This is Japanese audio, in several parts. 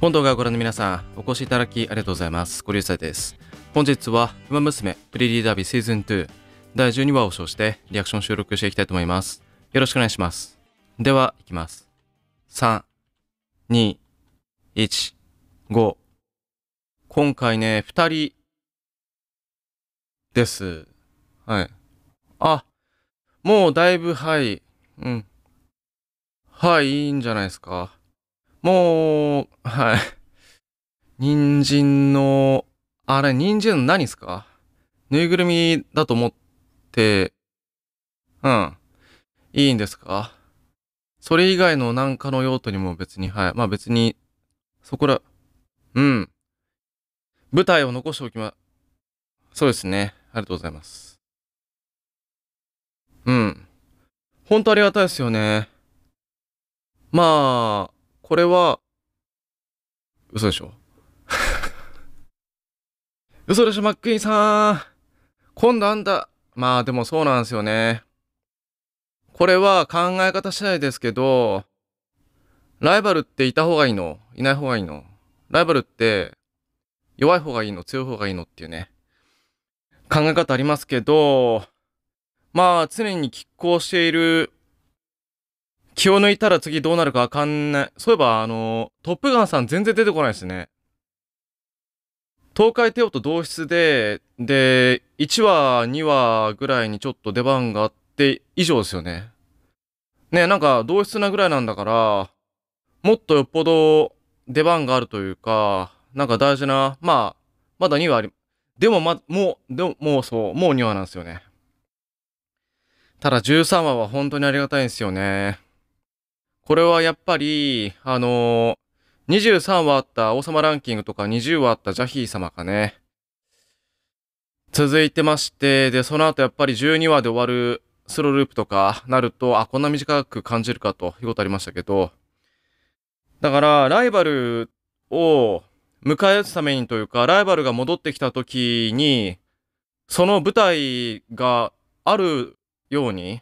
本動画をご覧の皆さん、お越しいただきありがとうございます。ご流星です。本日は、ウマ娘プリリーダービーシーズン2第12話を称してリアクション収録していきたいと思います。よろしくお願いします。では、いきます。3、2、1、5。今回ね、2人です。はい。あ、もうだいぶ、はい。うん。はい、いいんじゃないですか。もう、はい。人参の、あれ、人参の何すかぬいぐるみだと思って、うん。いいんですかそれ以外のなんかの用途にも別に、はい。まあ別に、そこら、うん。舞台を残しておきま、そうですね。ありがとうございます。うん。本当ありがたいですよね。まあ、これは、嘘でしょ 嘘でしょ、マックイーンさん。今度あんた、まあでもそうなんですよね。これは考え方次第ですけど、ライバルっていた方がいいのいない方がいいのライバルって弱い方がいいの強い方がいいのっていうね。考え方ありますけど、まあ常に拮抗している気を抜いたら次どうなるかわかんない。そういえば、あの、トップガンさん全然出てこないですね。東海帝王と同室で、で、1話、2話ぐらいにちょっと出番があって、以上ですよね。ねなんか同室なぐらいなんだから、もっとよっぽど出番があるというか、なんか大事な、まあ、まだ2話あり、でもま、もう、でも、もうそう、もう2話なんですよね。ただ13話は本当にありがたいんですよね。これはやっぱり、あのー、23話あった王様ランキングとか20話あったジャヒー様かね。続いてまして、で、その後やっぱり12話で終わるスローループとかなると、あ、こんな短く感じるかということありましたけど、だから、ライバルを迎え撃つためにというか、ライバルが戻ってきた時に、その舞台があるように、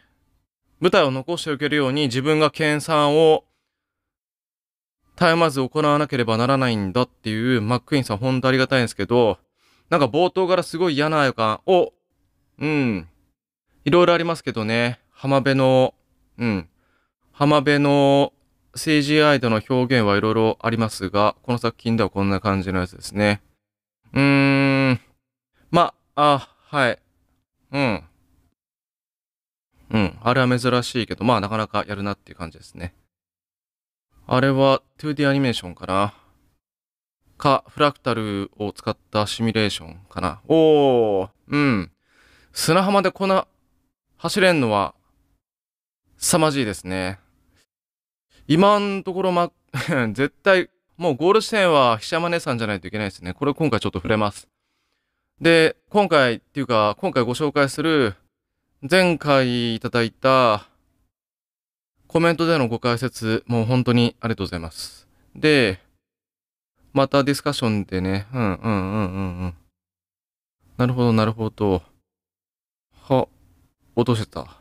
舞台を残しておけるように自分が研鑽を絶えまず行わなければならないんだっていうマックイーンさんほんとありがたいんですけど、なんか冒頭からすごい嫌な予感を、うん、いろいろありますけどね、浜辺の、うん、浜辺の CGI での表現はいろいろありますが、この作品ではこんな感じのやつですね。うーん、ま、あ、はい、うん。うん、あれは珍しいけど、まあなかなかやるなっていう感じですね。あれは 2D アニメーションかな。か、フラクタルを使ったシミュレーションかな。おー、うん。砂浜でこんな、走れんのは、凄まじいですね。今んところま、絶対、もうゴール地点はひしゃまねさんじゃないといけないですね。これ今回ちょっと触れます。で、今回っていうか、今回ご紹介する前回いただいたコメントでのご解説、もう本当にありがとうございます。で、またディスカッションでね、うんうんうんうんうん。なるほど、なるほど。は、落とせた。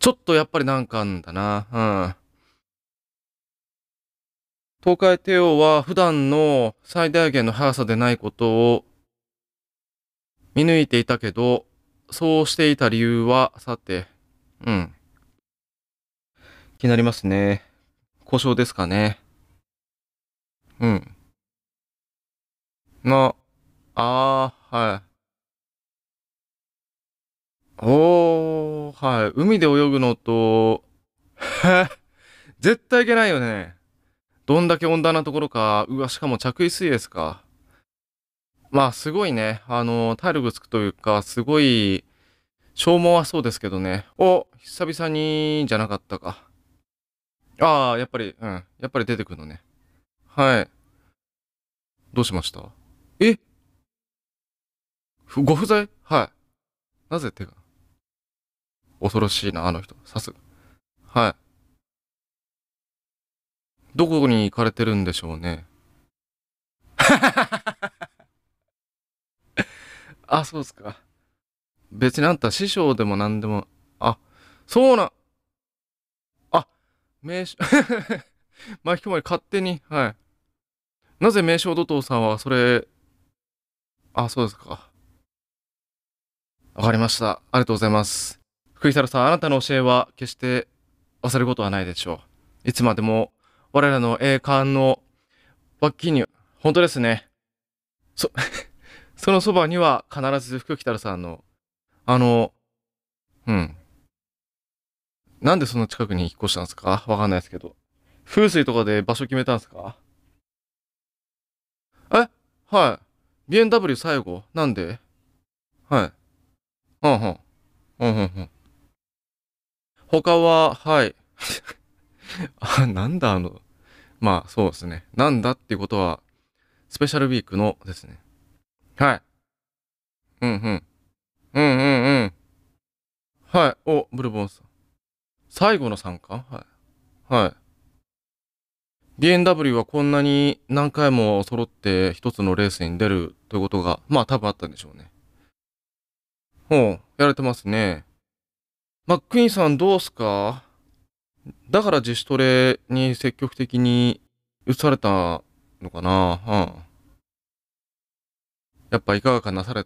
ちょっとやっぱりなんかあんだな、うん。東海帝王は普段の最大限の速さでないことを見抜いていたけど、そうしていた理由は、さて、うん。気になりますね。故障ですかね。うん。な、ああ、はい。おー、はい。海で泳ぐのと、へ絶対いけないよね。どんだけ温暖なところか。うわ、しかも着衣水ですか。まあ、すごいね、あの、体力つくというか、すごい、消耗はそうですけどね。お、久々に、じゃなかったか。ああ、やっぱり、うん。やっぱり出てくるのね。はい。どうしましたえご不在はい。なぜ手が。恐ろしいな、あの人。さすが。はい。どこに行かれてるんでしょうね。はははは。あ、そうですか。別にあんた師匠でも何でも、あ、そうな、あ、名称 巻き込まれ、勝手に、はい。なぜ名称土藤さんはそれ、あ、そうですか。わかりました。ありがとうございます。福井太郎さん、あなたの教えは決して忘れることはないでしょう。いつまでも我らの栄冠の脇に、本当ですね。そそのそばには必ず福来たるさんの、あの、うん。なんでその近くに引っ越したんですかわかんないですけど。風水とかで場所決めたんですかえはい。BMW 最後なんではい。うんうん。うんうんうん。他は、はい。あ、なんだあの、まあそうですね。なんだっていうことは、スペシャルウィークのですね。はい。うんうん。うんうんうん。はい。お、ブルボンさん。最後の参加はい。はい。DNW はこんなに何回も揃って一つのレースに出るということが、まあ多分あったんでしょうね。ほう、やれてますね。マックイーンさんどうすかだから自主トレに積極的に移されたのかなうん。やっぱいかがかなされ、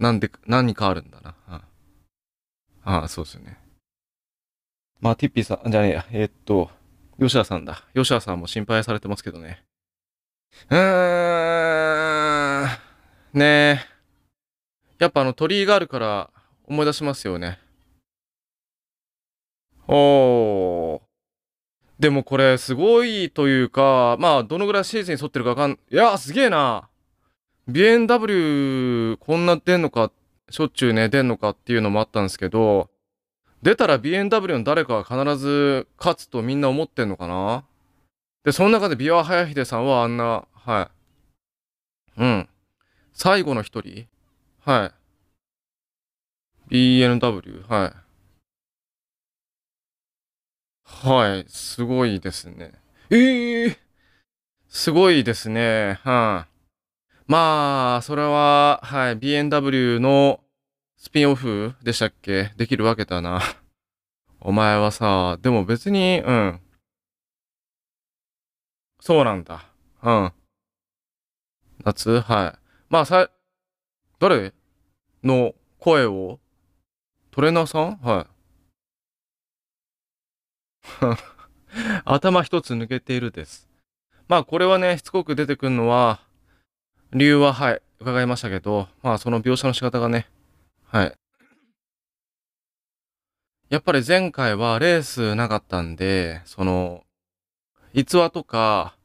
なんで、何かあるんだな。ああ、ああそうですよね。まあ、ティッピーさん、じゃねえや、えー、っと、吉田さんだ。吉田さんも心配されてますけどね。うーん、ねえ。やっぱあの鳥居があるから思い出しますよね。おー。でもこれすごいというか、まあどのぐらいシーズンに沿ってるかわかん、いや、すげえな。b n w こんな出んのか、しょっちゅうね、出んのかっていうのもあったんですけど、出たら BMW の誰かが必ず勝つとみんな思ってんのかなで、その中でビワ・ハヤヒデさんはあんな、はい。うん。最後の一人はい。BNW? はい。はい。すごいですね。ええー、すごいですね。はい、あ、まあ、それは、はい、BMW のスピンオフでしたっけできるわけだな。お前はさ、でも別に、うん。そうなんだ。うん。夏はい。まあ、さ、誰の声をトレーナーさんはい。頭一つ抜けているです。まあ、これはね、しつこく出てくるのは、理由は、はい、伺いましたけど、まあ、その描写の仕方がね、はい。やっぱり前回はレースなかったんで、その、逸話とか、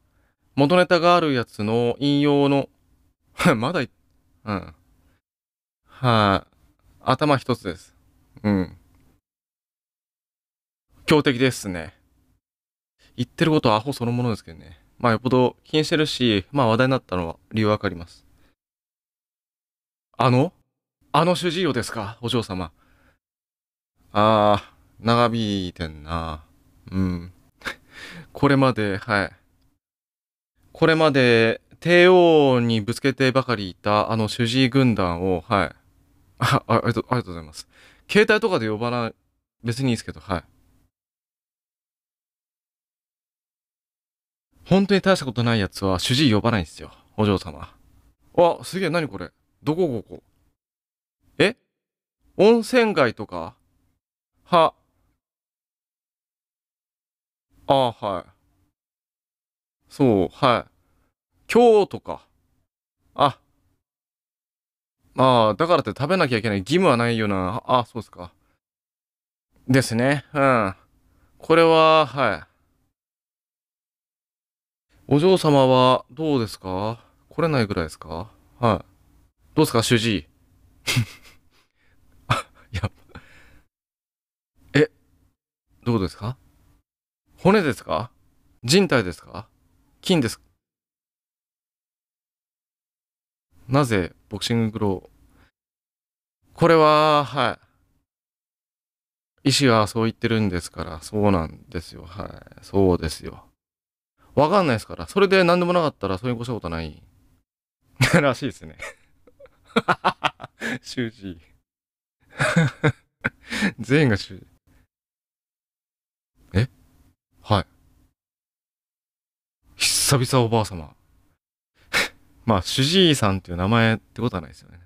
元ネタがあるやつの引用の まだ、うん。はい、あ、頭一つです。うん。強敵ですね。言ってることはアホそのものですけどね。まあ、よっぽど気にしてるし、まあ、話題になったのは理由わかります。あのあの主治医をですか、お嬢様。ああ、長引いてんな。うん。これまで、はい。これまで、帝王にぶつけてばかりいた、あの主治医軍団を、はい。あ、ありがとうございます。携帯とかで呼ばない、別にいいですけど、はい。本当に大したことないやつは主治医呼ばないんですよ。お嬢様。あ、すげえ、何これ。どこここ。え温泉街とかは。ああ、はい。そう、はい。今日とか。あ。まあ、だからって食べなきゃいけない義務はないよな。あ、そうですか。ですね。うん。これは、はい。お嬢様は、どうですか来れないぐらいですかはい。どうですか、主治医。あ、やえ、どうですか骨ですか人体ですか金ですなぜボクシンググローこれは、はい。医師がそう言ってるんですから、そうなんですよ。はい。そうですよ。わかんないですから。それで何でもなかったら、それに越したことない。らしいですね。習 字。全員が治医。えはい。久々おばあ様。まあ、主治医さんっていう名前ってことはないですよね。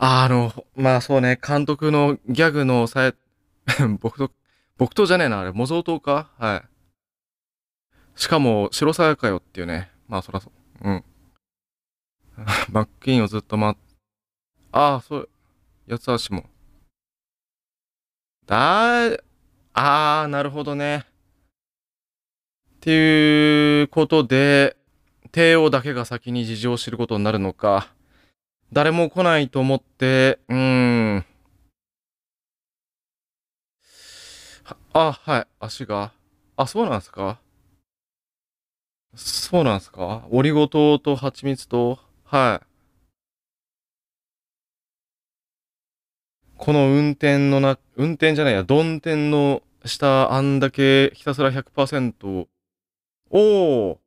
ああの、まあそうね、監督のギャグの抑え、僕と、僕とじゃねえな、あれ、模造刀かはい。しかも、白さやかよっていうね。まあ、そらそう。うん。バックインをずっと待っ、ああ、そう、八つ足も。だー、ああ、なるほどね。っていうことで、帝王だけが先に事情を知ることになるのか。誰も来ないと思って、うーん。あ、はい、足が。あ、そうなんですかそうなんすか？オリゴ糖と蜂蜜とはい。この運転のな運転じゃないや、曇天の下、あんだけひたすら100%おお。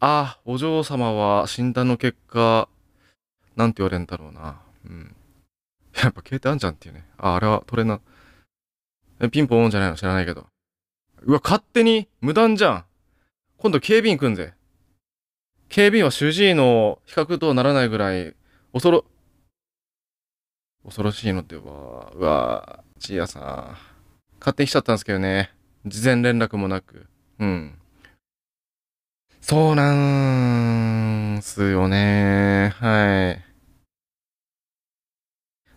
あ、お嬢様は診断の結果、なんて言われんだろうな。うん。やっぱ携帯あんじゃんっていうね。あ、あれは取れな。え、ピンポンじゃないの、知らないけど。うわ、勝手に無断じゃん。今度警備員来んぜ。警備員は主治医の比較とならないぐらい、恐ろ、恐ろしいのでは、うわぁ、ちいやさん。勝手に来ちゃったんですけどね。事前連絡もなく。うん。そうなんすよね。はい。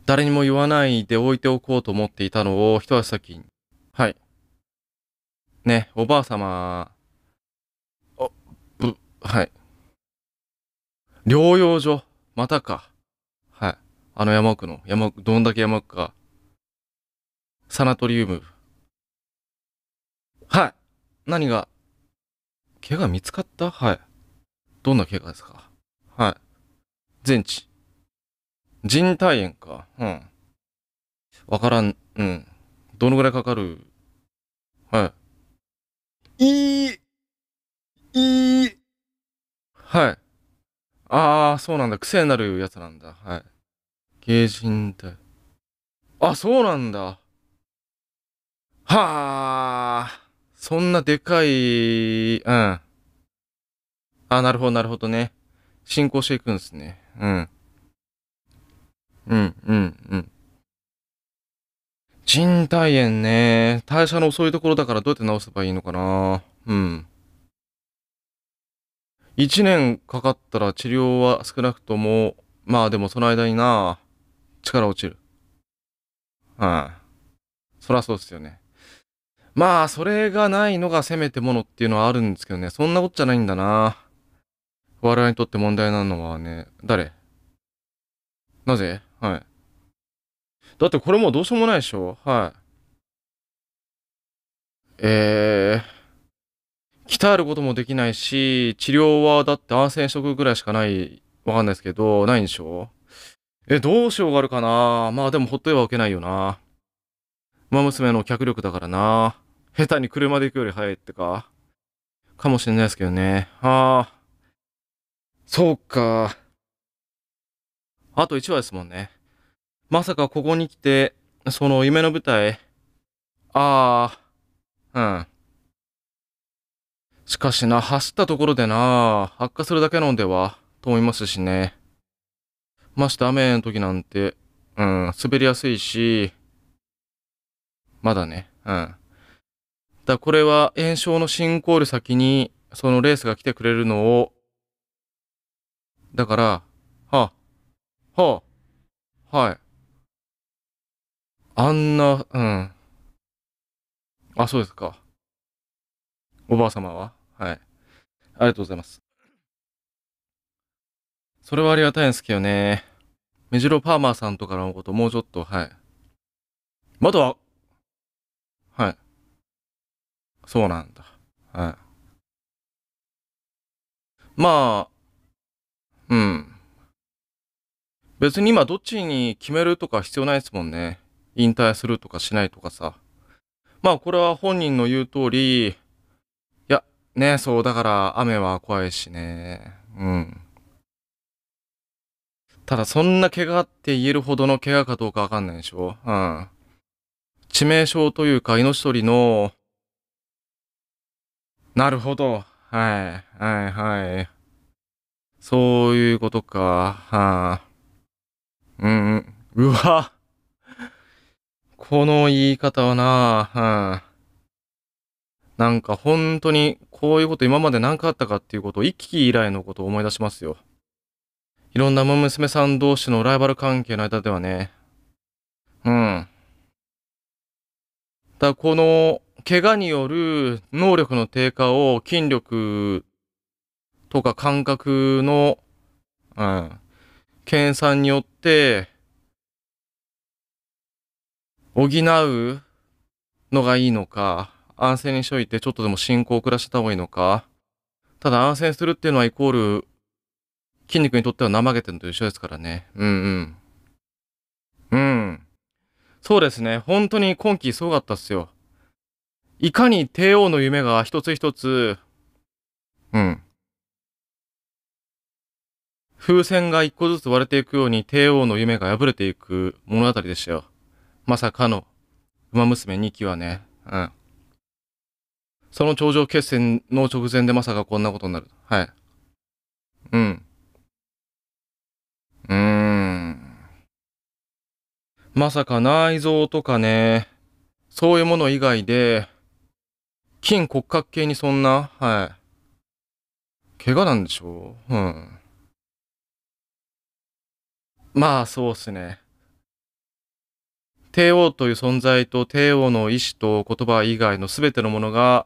誰にも言わないで置いておこうと思っていたのを一足先に。はい。ね、おばあ様はい。療養所またか。はい。あの山奥の、山奥、どんだけ山奥か。サナトリウム。はい。何が怪我見つかったはい。どんな怪我ですかはい。全治。人体炎か。うん。わからん。うん。どのぐらいかかるはい。いい。いい。はい。ああ、そうなんだ。癖になるやつなんだ。はい。芸人って。あ、そうなんだ。はあ。そんなでかい、うん。あ、なるほど、なるほどね。進行していくんですね。うん。うん、うん、うん。人体炎ね。代謝の遅いところだからどうやって治せばいいのかな。うん。1年かかったら治療は少なくとも、まあでもその間にな、力落ちる。うん。そらそうですよね。まあ、それがないのがせめてものっていうのはあるんですけどね、そんなことじゃないんだな。我々にとって問題なのはね、誰なぜはい。だってこれもうどうしようもないでしょはい。えー。鍛えることもできないし、治療はだって安静食ぐらいしかない、わかんないですけど、ないんでしょえ、どうしようがあるかなまあでもほっといは置けないよな。馬娘の脚力だからな。下手に車で行くより早いってか。かもしれないですけどね。ああ。そうか。あと1話ですもんね。まさかここに来て、その夢の舞台。ああ。うん。しかしな、走ったところでな、発火するだけなんでは、と思いますしね。まして雨の時なんて、うん、滑りやすいし、まだね、うん。だこれは炎症の進行より先に、そのレースが来てくれるのを、だから、はあ、はあ、はい。あんな、うん。あ、そうですか。おばあ様ははい。ありがとうございます。それはありがたいんですけどね。メジロパーマーさんとかのこと、もうちょっと、はい。まだは、はい。そうなんだ。はい。まあ、うん。別に今どっちに決めるとか必要ないですもんね。引退するとかしないとかさ。まあこれは本人の言う通り、ね、そう、だから雨は怖いしね。うん。ただそんな怪我って言えるほどの怪我かどうかわかんないでしょ。うん。致命傷というか命取りの、なるほど。はい、はい、はい。そういうことか。はあ、うん、うわ。この言い方はな、はあ、なんか本当にこういうこと今まで何かあったかっていうことを一期以来のことを思い出しますよ。いろんな娘さん同士のライバル関係の間ではね。うん。だこの、怪我による能力の低下を筋力とか感覚の、うん、研鑽によって補うのがいいのか、安静にしといて、ちょっとでも進行を遅らせた方がいいのか。ただ安静するっていうのはイコール、筋肉にとっては怠けてるのと一緒ですからね。うんうん。うん。そうですね。本当に今季すごかったっすよ。いかに帝王の夢が一つ一つ、うん。風船が一個ずつ割れていくように帝王の夢が破れていく物語でしたよ。まさかの、馬娘2期はね、うん。その頂上決戦の直前でまさかこんなことになる。はい。うん。うーん。まさか内臓とかね、そういうもの以外で、金骨格系にそんな、はい。怪我なんでしょううん。まあ、そうっすね。帝王という存在と帝王の意志と言葉以外の全てのものが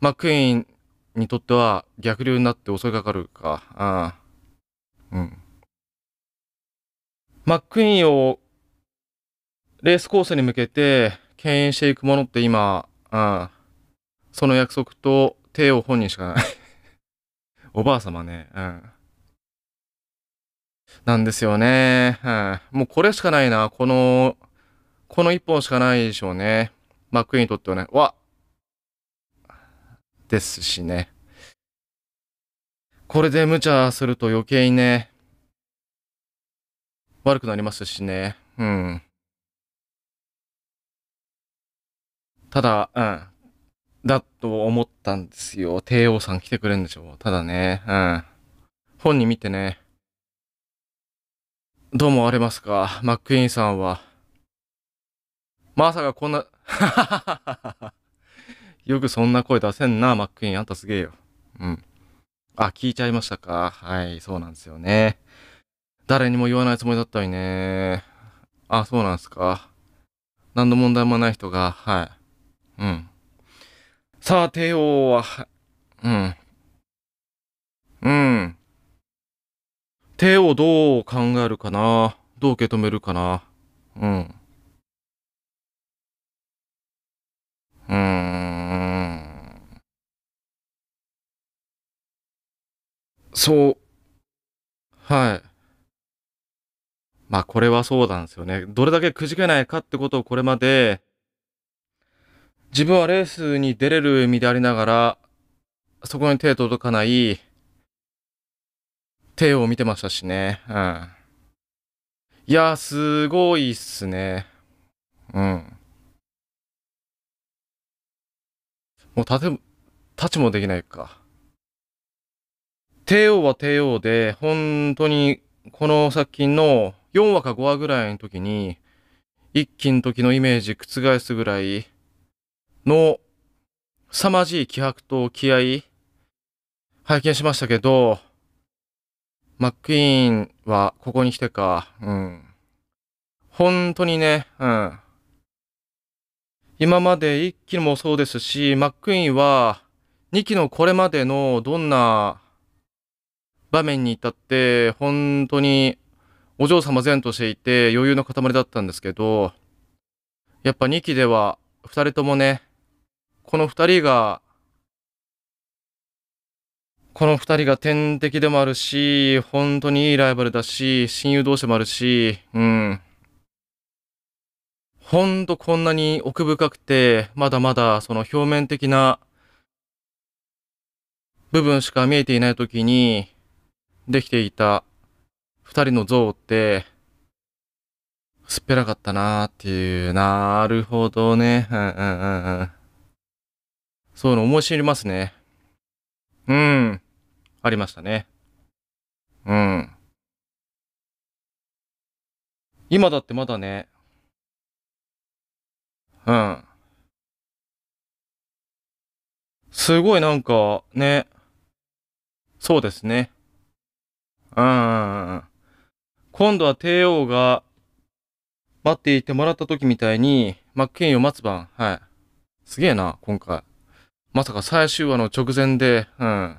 まあ、クイーンにとっては逆流になって襲いかかるか。あうん。マックイーンをレースコースに向けて牽引していくものって今、うん、その約束と帝王本人しかない おばあ様ね。うん。なんですよね。うん。もうこれしかないな。この、この一本しかないでしょうね。マックイーンにとってはね。わですしね。これで無茶すると余計にね、悪くなりますしね。うん。ただ、うん。だと思ったんですよ。帝王さん来てくれるんでしょう。ただね、うん。本に見てね。どう思われますかマックイーンさんは。まさかこんな、ははははは。よくそんな声出せんな、マックイーン。あんたすげえよ。うん。あ、聞いちゃいましたか。はい、そうなんですよね。誰にも言わないつもりだったりね。あ、そうなんですか。何の問題もない人が、はい。うん。さあ、帝王は、うん。うん。帝王どう考えるかなどう受け止めるかなうん。うん。そう。はい。まあ、これはそうなんですよね。どれだけくじけないかってことをこれまで、自分はレースに出れる身でありながら、そこに手届かない、手を見てましたしね。うん。いやすごいっすね。うん。もう立て、立ちもできないか。帝王は帝王で、本当にこの作品の4話か5話ぐらいの時に、一期の時のイメージ覆すぐらいの凄まじい気迫と気合、拝見しましたけど、マックイーンはここに来てか、うん。本当にね、うん。今まで1期もそうですし、マックイーンは2期のこれまでのどんな場面に至って本当にお嬢様前としていて余裕の塊だったんですけどやっぱ2期では2人ともねこの2人がこの2人が天敵でもあるし本当にいいライバルだし親友同士もあるしうんほんとこんなに奥深くてまだまだその表面的な部分しか見えていない時にできていた二人の像って、すっぺらかったなーっていう、なるほどね。うんうんうんうん。そういうの思い知りますね。うん。ありましたね。うん。今だってまだね。うん。すごいなんか、ね。そうですね。うん今度は帝王が待っていてもらった時みたいに、マッ真ンを待つ番。はい。すげえな、今回。まさか最終話の直前で、うん。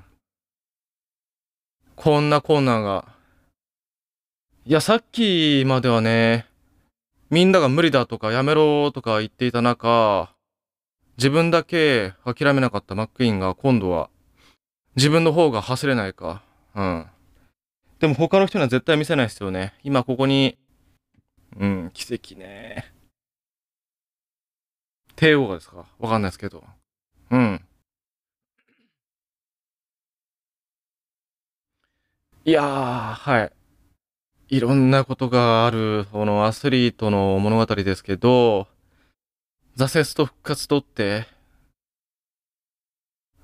こんな困難が。いや、さっきまではね、みんなが無理だとかやめろとか言っていた中、自分だけ諦めなかったマックイーンが今度は自分の方が走れないか。うん。でも他の人には絶対見せないですよね。今ここに、うん、奇跡ね。帝王がですかわかんないですけど。うん。いやー、はい。いろんなことがある、このアスリートの物語ですけど、挫折と復活とって、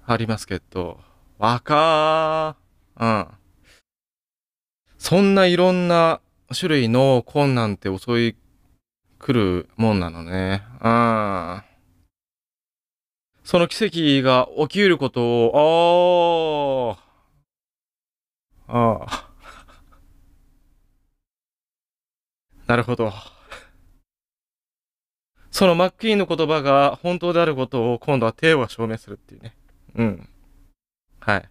ありますけど、わかー、うん。そんないろんな種類の困難って襲い来るもんなのね。うん。その奇跡が起きることを、ああ。あ なるほど。そのマッキーンの言葉が本当であることを今度はテーは証明するっていうね。うん。はい。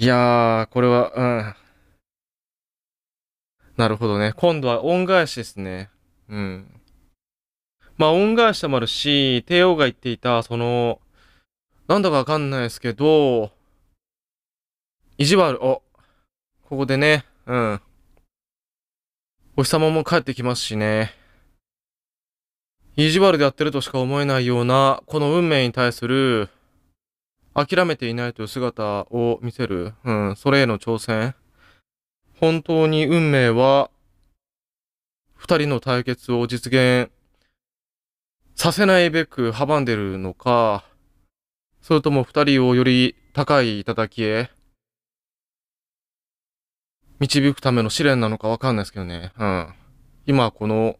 いやー、これは、うん。なるほどね。今度は恩返しですね。うん。まあ、恩返しでもあるし、帝王が言っていた、その、なんだかわかんないですけど、意地悪、お、ここでね、うん。お日様も帰ってきますしね。意地悪でやってるとしか思えないような、この運命に対する、諦めていないという姿を見せる、うん、それへの挑戦。本当に運命は、二人の対決を実現させないべく阻んでるのか、それとも二人をより高い頂へ導くための試練なのかわかんないですけどね。うん。今この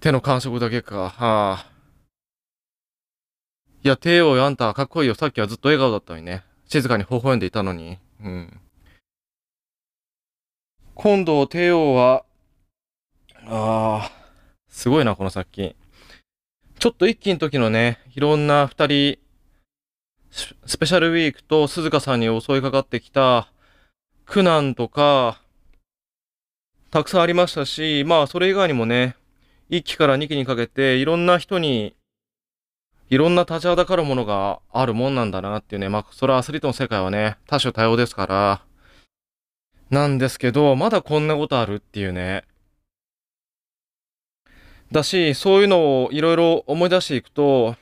手の感触だけか。はあいや、帝王よ、あんた、かっこいいよ。さっきはずっと笑顔だったのにね。静かに微笑んでいたのに。うん。今度、帝王は、ああ、すごいな、この作品。ちょっと一期の時のね、いろんな二人、スペシャルウィークと鈴鹿さんに襲いかかってきた苦難とか、たくさんありましたし、まあ、それ以外にもね、1期から2期にかけて、いろんな人にいろんな立ちはだかるものがあるもんなんだなっていうね。まあ、それはアスリートの世界はね、多種多様ですから、なんですけど、まだこんなことあるっていうね。だし、そういうのをいろいろ思い出していくと、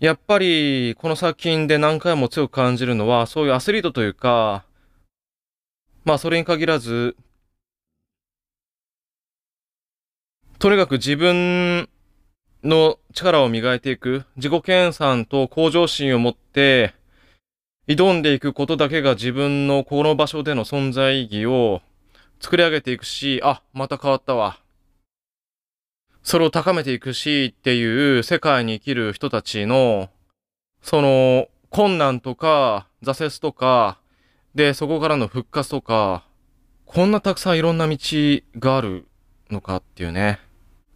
やっぱりこの作品で何回も強く感じるのは、そういうアスリートというか、まあそれに限らず、とにかく自分の力を磨いていく、自己研鑽と向上心を持って、挑んでいくことだけが自分のこの場所での存在意義を作り上げていくし、あ、また変わったわ。それを高めていくしっていう世界に生きる人たちの、その困難とか挫折とか、で、そこからの復活とか、こんなたくさんいろんな道があるのかっていうね。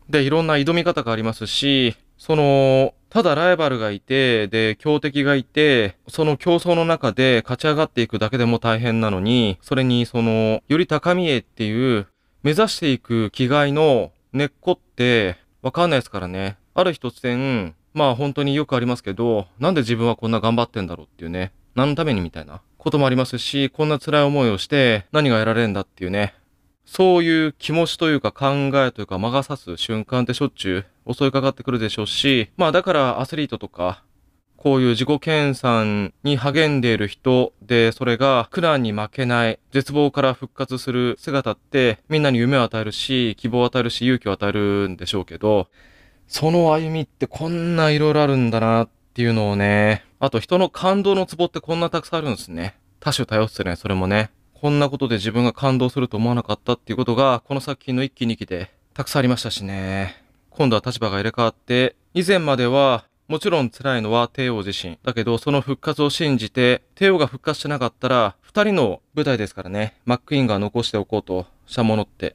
で、いろんな挑み方がありますし、その、ただライバルがいて、で、強敵がいて、その競争の中で勝ち上がっていくだけでも大変なのに、それにその、より高みへっていう、目指していく気概の根っこって、わかんないですからね。ある日突然、まあ本当によくありますけど、なんで自分はこんな頑張ってんだろうっていうね。何のためにみたいなこともありますし、こんな辛い思いをして何が得られるんだっていうね。そういう気持ちというか考えというか魔が差す瞬間ってしょっちゅう襲いかかってくるでしょうし、まあだからアスリートとか、こういう自己研鑽に励んでいる人で、それが苦難に負けない、絶望から復活する姿って、みんなに夢を与えるし、希望を与えるし、勇気を与えるんでしょうけど、その歩みってこんないろいろあるんだなっていうのをね、あと人の感動のツボってこんなたくさんあるんですね。多種多様っすね、それもね。こんなことで自分が感動すると思わなかったっていうことが、この作品の一期に期でたくさんありましたしね。今度は立場が入れ替わって、以前までは、もちろん辛いのは帝王自身。だけど、その復活を信じて、帝王が復活してなかったら、二人の舞台ですからね、マックインが残しておこうとしたものって。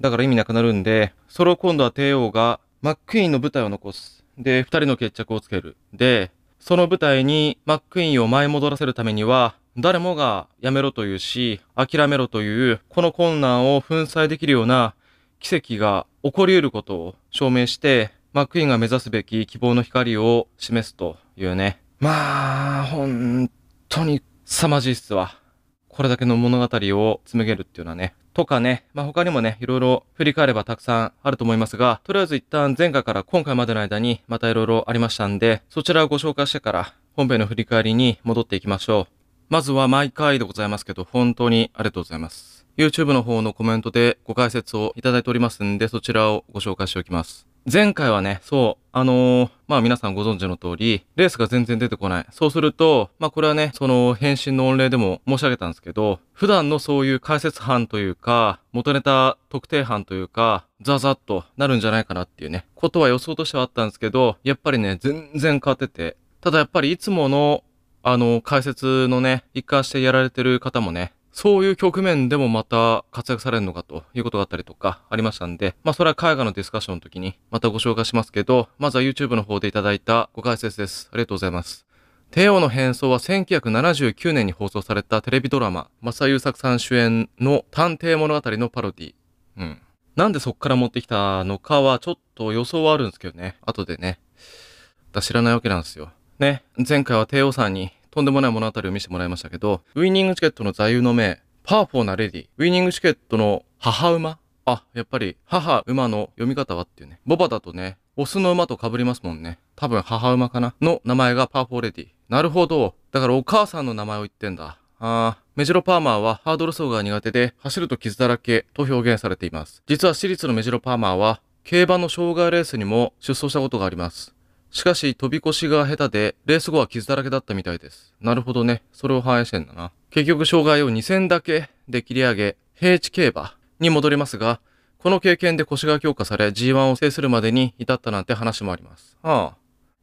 だから意味なくなるんで、それを今度は帝王が、マックインの舞台を残す。で、二人の決着をつける。で、その舞台にマックインを前戻らせるためには、誰もがやめろというし、諦めろという、この困難を粉砕できるような奇跡が起こり得ることを証明して、マックイーンが目指すべき希望の光を示すというね。まあ、本当に凄まじいっすわ。これだけの物語を紡げるっていうのはね。とかね、まあ、他にもね、いろいろ振り返ればたくさんあると思いますが、とりあえず一旦前回から今回までの間にまたいろいろありましたんで、そちらをご紹介してから本編の振り返りに戻っていきましょう。まずは毎回でございますけど、本当にありがとうございます。YouTube の方のコメントでご解説をいただいておりますんで、そちらをご紹介しておきます。前回はね、そう、あのー、まあ皆さんご存知の通り、レースが全然出てこない。そうすると、まあこれはね、その返信の御礼でも申し上げたんですけど、普段のそういう解説班というか、元ネタ特定班というか、ザザッとなるんじゃないかなっていうね、ことは予想としてはあったんですけど、やっぱりね、全然変わってて、ただやっぱりいつものあの、解説のね、一貫してやられてる方もね、そういう局面でもまた活躍されるのかということがあったりとかありましたんで、まあそれは絵画のディスカッションの時にまたご紹介しますけど、まずは YouTube の方でいただいたご解説です。ありがとうございます。帝王の変装は1979年に放送されたテレビドラマ、松田優作さん主演の探偵物語のパロディ。うん。なんでそっから持ってきたのかはちょっと予想はあるんですけどね。後でね。だ知らないわけなんですよ。ね、前回は帝王さんにとんでもない物語を見せてもらいましたけど、ウイニングチケットの座右の銘、パワフォーなレディ、ウイニングチケットの母馬あ、やっぱり、母馬の読み方はっていうね。ボバだとね、オスの馬と被りますもんね。多分母馬かなの名前がパーフォーレディ。なるほど。だからお母さんの名前を言ってんだ。あー、メジロパーマーはハードル走が苦手で、走ると傷だらけと表現されています。実は私立のメジロパーマーは、競馬の障害レースにも出走したことがあります。しかし、飛び越しが下手で、レース後は傷だらけだったみたいです。なるほどね。それを反映してんだな。結局、障害を2戦だけで切り上げ、平地競馬に戻りますが、この経験で腰が強化され、G1 を制するまでに至ったなんて話もあります。ああ。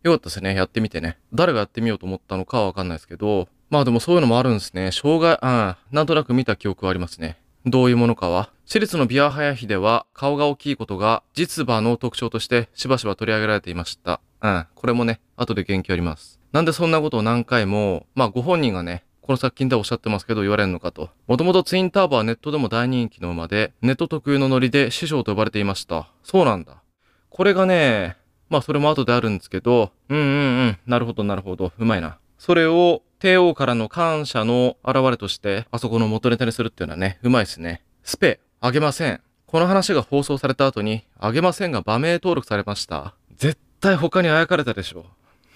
よかったですね。やってみてね。誰がやってみようと思ったのかはわかんないですけど、まあでもそういうのもあるんですね。障害、ああ、なんとなく見た記憶はありますね。どういうものかは、私立のビアハヤヒでは顔が大きいことが実馬の特徴としてしばしば取り上げられていました。うん。これもね、後で元気あります。なんでそんなことを何回も、まあご本人がね、この作品でおっしゃってますけど言われるのかと。もともとツインターボはネットでも大人気の馬で、ネット特有のノリで師匠と呼ばれていました。そうなんだ。これがね、まあそれも後であるんですけど、うんうんうん、なるほどなるほど、うまいな。それを帝王からの感謝の表れとして、あそこの元ネタにするっていうのはね、うまいですね。スペ、あげません。この話が放送された後に、あげませんが場名登録されました。絶対他にあやかれたでしょ。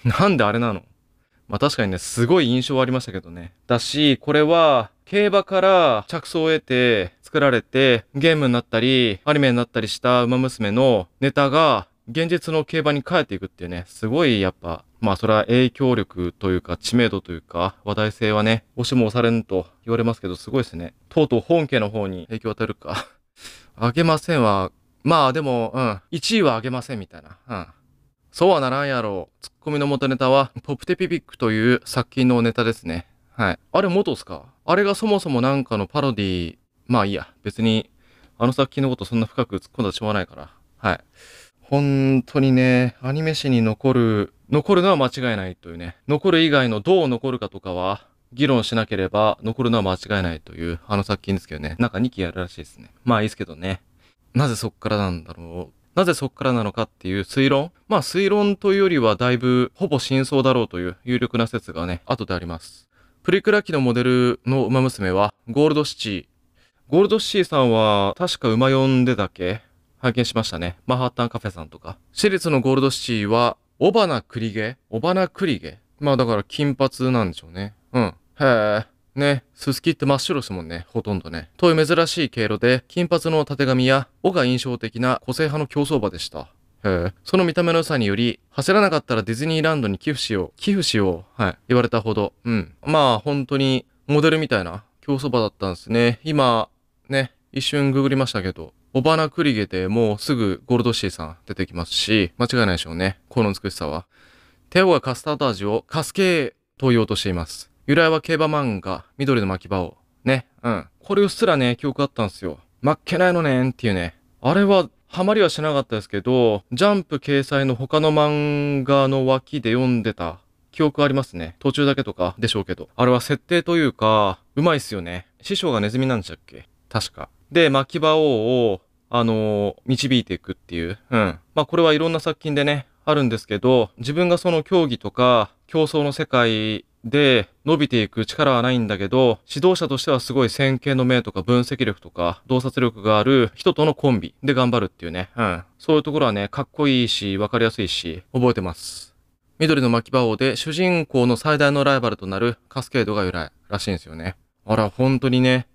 なんであれなのまあ確かにね、すごい印象はありましたけどね。だし、これは、競馬から着想を得て作られて、ゲームになったり、アニメになったりした馬娘のネタが、現実の競馬に変えていくっていうね、すごいやっぱ、まあそれは影響力というか知名度というか話題性はね、押しも押されんと言われますけど、すごいですね。とうとう本家の方に影響を与えるか。あげませんわ。まあでも、うん、1位はあげませんみたいな。うん。そうはならんやろう。ツッコミの元ネタは、ポプテピピックという作品のネタですね。はい。あれ元っすかあれがそもそもなんかのパロディまあいいや。別に、あの作品のことそんな深く突っ込んだしょうがないから。はい。本当にね、アニメ史に残る、残るのは間違いないというね、残る以外のどう残るかとかは、議論しなければ残るのは間違いないというあの作品ですけどね。なんか2期やるらしいですね。まあいいですけどね。なぜそっからなんだろう。なぜそっからなのかっていう推論まあ推論というよりはだいぶほぼ真相だろうという有力な説がね、後であります。プリクラ機のモデルの馬娘はゴールドシティ。ゴールドシティさんは確か馬呼んでだけ拝見しましたね。マハッタンカフェさんとか。私立のゴールドシティは、オバナクリゲオバナクリゲまあだから金髪なんでしょうね。うん。へえ。ね、ススキって真っ白ですもんね、ほとんどね。という珍しい経路で、金髪の縦髪や、尾が印象的な個性派の競走馬でした。へえ。その見た目の良さにより、走らなかったらディズニーランドに寄付しよう。寄付しよう。はい。言われたほど。うん。まあ、本当に、モデルみたいな競走馬だったんですね。今、ね、一瞬ググりましたけど、尾花リ毛でもうすぐゴールドシーさん出てきますし、間違いないでしょうね。この美しさは。テオがカスタード味をカスケーと言おうとしています。由来は競馬漫画、緑の巻き場を。ね、うん。これうっすらね、記憶あったんですよ。負けないのねんっていうね。あれは、ハマりはしなかったですけど、ジャンプ掲載の他の漫画の脇で読んでた記憶ありますね。途中だけとかでしょうけど。あれは設定というか、うまいっすよね。師匠がネズミなんでしたっけ確か。で、巻き場王をあの、導いていくっていう。うん。まあこれはいろんな作品でね、あるんですけど、自分がその競技とか競争の世界で伸びていく力はないんだけど、指導者としてはすごい先見の明とか分析力とか洞察力がある人とのコンビで頑張るっていうね。うん。そういうところはね、かっこいいし、わかりやすいし、覚えてます。緑の巻き場王で主人公の最大のライバルとなるカスケードが由来らしいんですよね。あら、本当にね、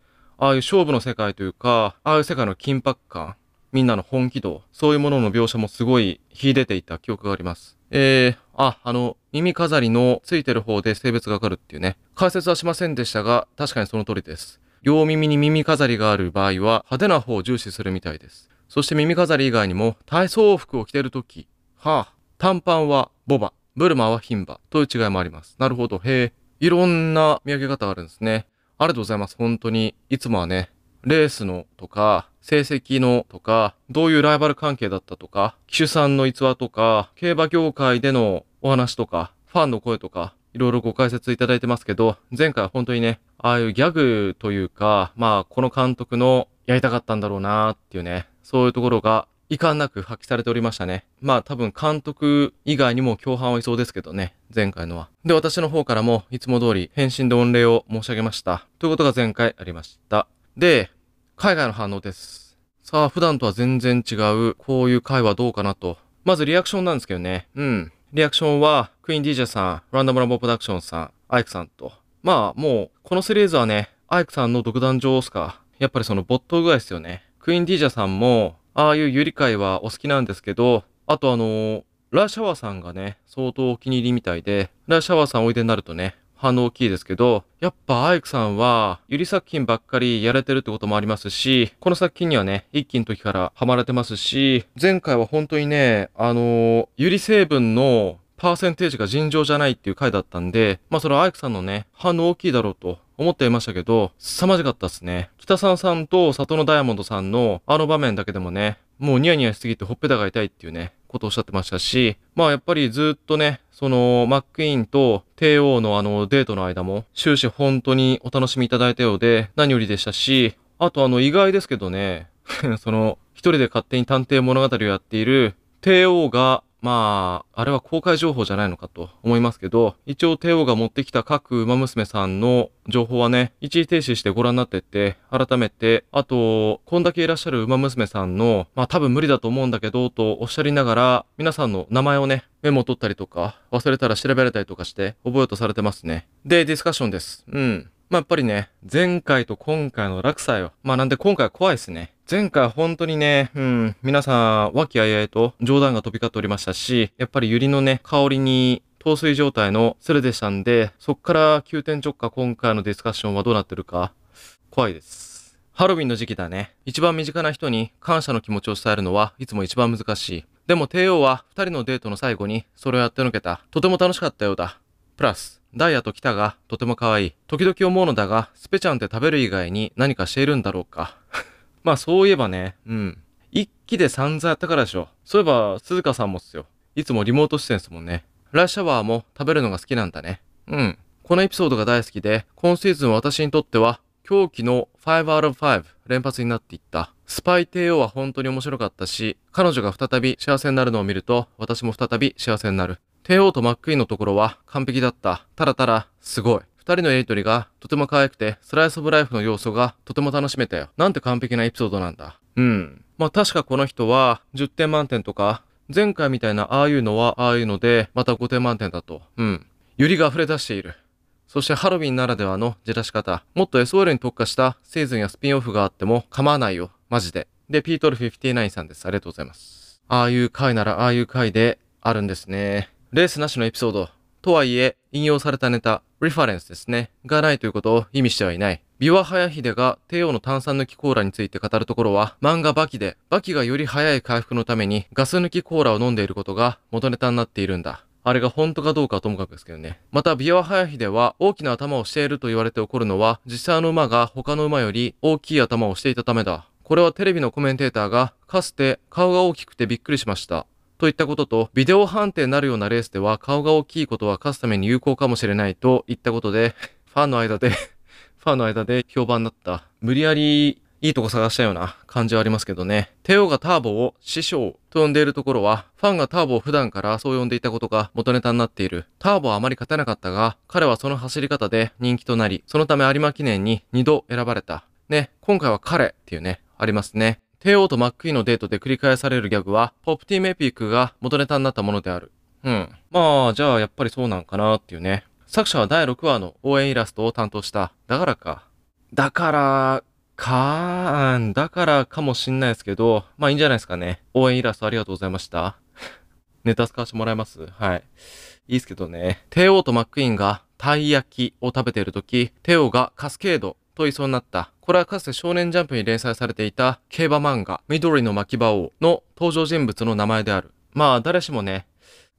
ああいう勝負の世界というか、ああいう世界の緊迫感、みんなの本気度、そういうものの描写もすごい秀でていた記憶があります。えー、あ、あの、耳飾りのついてる方で性別がわかるっていうね。解説はしませんでしたが、確かにその通りです。両耳に耳飾りがある場合は派手な方を重視するみたいです。そして耳飾り以外にも体操服を着てるとき、はあ、短パンはボバ、ブルマは牝馬という違いもあります。なるほど、へえ。いろんな見分け方があるんですね。ありがとうございます。本当に。いつもはね、レースのとか、成績のとか、どういうライバル関係だったとか、機種さんの逸話とか、競馬業界でのお話とか、ファンの声とか、いろいろご解説いただいてますけど、前回本当にね、ああいうギャグというか、まあ、この監督のやりたかったんだろうなっていうね、そういうところが遺憾なく発揮されておりましたね。まあ多分監督以外にも共犯はいそうですけどね、前回のは。で、私の方からもいつも通り返信で御礼を申し上げました。ということが前回ありました。で、海外の反応です。さあ、普段とは全然違う、こういう回はどうかなと。まずリアクションなんですけどね。うん。リアクションは、クイーン DJ さん、ランダムラボプロダクションさん、アイクさんと。まあ、もう、このシリーズはね、アイクさんの独壇場すか。やっぱりその没頭具合ですよね。クイーン DJ さんも、ああいうゆり会はお好きなんですけど、あとあのー、ラ・シャワさんがね、相当お気に入りみたいで、ラ・シャワさんおいでになるとね、反応大きいですけど、やっぱアイクさんは、ゆり作品ばっかりやれてるってこともありますし、この作品にはね、一期の時からハマれてますし、前回は本当にね、あのー、ゆり成分のパーセンテージが尋常じゃないっていう回だったんで、まあそれはアイクさんのね、反応大きいだろうと思っていましたけど、凄まじかったっすね。北さんさんと里のダイヤモンドさんのあの場面だけでもね、もうニヤニヤしすぎてほっぺたが痛いっていうね、ことをおっしゃってましたし、まあやっぱりずっとね、そのマックイーンと帝王のあのデートの間も終始本当にお楽しみいただいたようで何よりでしたし、あとあの意外ですけどね、その一人で勝手に探偵物語をやっている帝王がまあ、あれは公開情報じゃないのかと思いますけど、一応帝王が持ってきた各馬娘さんの情報はね、一時停止してご覧になってて、改めて、あと、こんだけいらっしゃる馬娘さんの、まあ多分無理だと思うんだけど、とおっしゃりながら、皆さんの名前をね、メモを取ったりとか、忘れたら調べられたりとかして、覚えようとされてますね。で、ディスカッションです。うん。まあやっぱりね、前回と今回の落差よ。まあなんで今回は怖いですね。前回本当にね、うん、皆さん、和気あいあいと冗談が飛び交っておりましたし、やっぱりユリのね、香りに陶酔状態のスレでしたんで、そっから急転直下今回のディスカッションはどうなってるか、怖いです。ハロウィンの時期だね。一番身近な人に感謝の気持ちを伝えるのはいつも一番難しい。でも帝王は2人のデートの最後にそれをやってのけた。とても楽しかったようだ。プラス、ダイヤとキタがとても可愛い。時々思うのだが、スペちゃんって食べる以外に何かしているんだろうか。まあそういえばね、うん。一期で散々やったからでしょ。そういえば、鈴鹿さんもっすよ。いつもリモート出演ですもんね。ラシャワーも食べるのが好きなんだね。うん。このエピソードが大好きで、今シーズン私にとっては、狂気の 5out5 連発になっていった。スパイ帝王は本当に面白かったし、彼女が再び幸せになるのを見ると、私も再び幸せになる。帝王とマックイーンのところは完璧だった。ただただ、すごい。二人のやりとりがとても可愛くて、スライスオブライフの要素がとても楽しめたよ。なんて完璧なエピソードなんだ。うん。まあ確かこの人は10点満点とか、前回みたいなああいうのはああいうので、また5点満点だと。うん。ユリが溢れ出している。そしてハロウィンならではのじらし方。もっと SOL に特化したシーズンやスピンオフがあっても構わないよ。マジで。で、ピートル59さんです。ありがとうございます。ああいう回ならああいう回であるんですね。レースなしのエピソード。とはいえ、引用されたネタ、リファレンスですね、がないということを意味してはいない。ビワハヤヒデが帝王の炭酸抜きコーラについて語るところは漫画バキで、バキがより早い回復のためにガス抜きコーラを飲んでいることが元ネタになっているんだ。あれが本当かどうかはともかくですけどね。また、ビワハヤヒデは大きな頭をしていると言われて起こるのは、実際の馬が他の馬より大きい頭をしていたためだ。これはテレビのコメンテーターが、かつて顔が大きくてびっくりしました。といったことと、ビデオ判定になるようなレースでは顔が大きいことは勝つために有効かもしれないといったことで、ファンの間で ファンの間で評判だった。無理やりいいとこ探したような感じはありますけどね。テオがターボを師匠と呼んでいるところは、ファンがターボを普段からそう呼んでいたことが元ネタになっている。ターボはあまり勝てなかったが、彼はその走り方で人気となり、そのため有馬記念に2度選ばれた。ね、今回は彼っていうね、ありますね。帝王とマックイーンのデートで繰り返されるギャグは、ポップティーメピックが元ネタになったものである。うん。まあ、じゃあやっぱりそうなんかなっていうね。作者は第6話の応援イラストを担当した。だからか。だから、かーん。だからかもしんないですけど、まあいいんじゃないですかね。応援イラストありがとうございました。ネタ使わせてもらいますはい。いいですけどね。帝王とマックイーンがたい焼きを食べているとき、テオがカスケードと言いそうになった。これはかつて少年ジャンプに連載されていた競馬漫画、緑の巻き場王の登場人物の名前である。まあ、誰しもね、